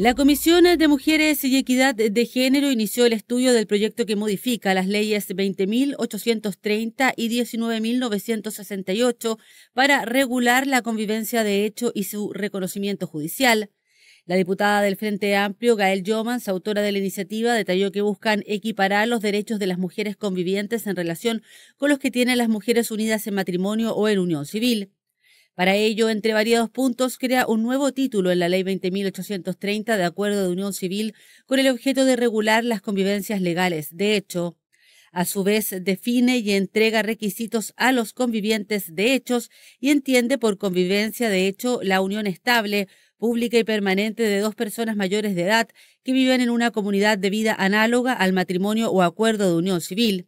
La Comisión de Mujeres y Equidad de Género inició el estudio del proyecto que modifica las leyes 20.830 y 19.968 para regular la convivencia de hecho y su reconocimiento judicial. La diputada del Frente Amplio, Gael Jomans, autora de la iniciativa, detalló que buscan equiparar los derechos de las mujeres convivientes en relación con los que tienen las mujeres unidas en matrimonio o en unión civil. Para ello, entre variados puntos, crea un nuevo título en la Ley 20.830 de Acuerdo de Unión Civil con el objeto de regular las convivencias legales. De hecho, a su vez, define y entrega requisitos a los convivientes de hechos y entiende por convivencia de hecho la unión estable, pública y permanente de dos personas mayores de edad que viven en una comunidad de vida análoga al matrimonio o acuerdo de unión civil.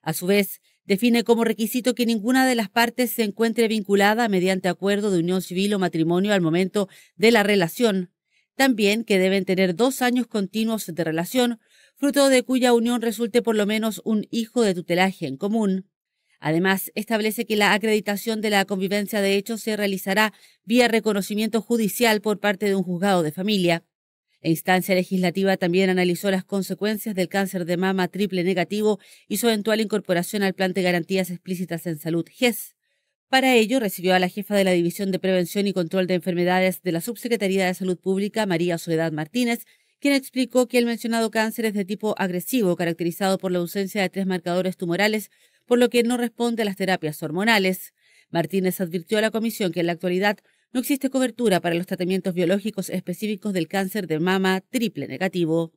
A su vez, define como requisito que ninguna de las partes se encuentre vinculada mediante acuerdo de unión civil o matrimonio al momento de la relación. También que deben tener dos años continuos de relación, fruto de cuya unión resulte por lo menos un hijo de tutelaje en común. Además, establece que la acreditación de la convivencia de hecho se realizará vía reconocimiento judicial por parte de un juzgado de familia. La instancia legislativa también analizó las consecuencias del cáncer de mama triple negativo y su eventual incorporación al Plan de Garantías Explícitas en Salud, GES. Para ello, recibió a la jefa de la División de Prevención y Control de Enfermedades de la Subsecretaría de Salud Pública, María Soledad Martínez, quien explicó que el mencionado cáncer es de tipo agresivo, caracterizado por la ausencia de tres marcadores tumorales, por lo que no responde a las terapias hormonales. Martínez advirtió a la comisión que en la actualidad no existe cobertura para los tratamientos biológicos específicos del cáncer de mama triple negativo.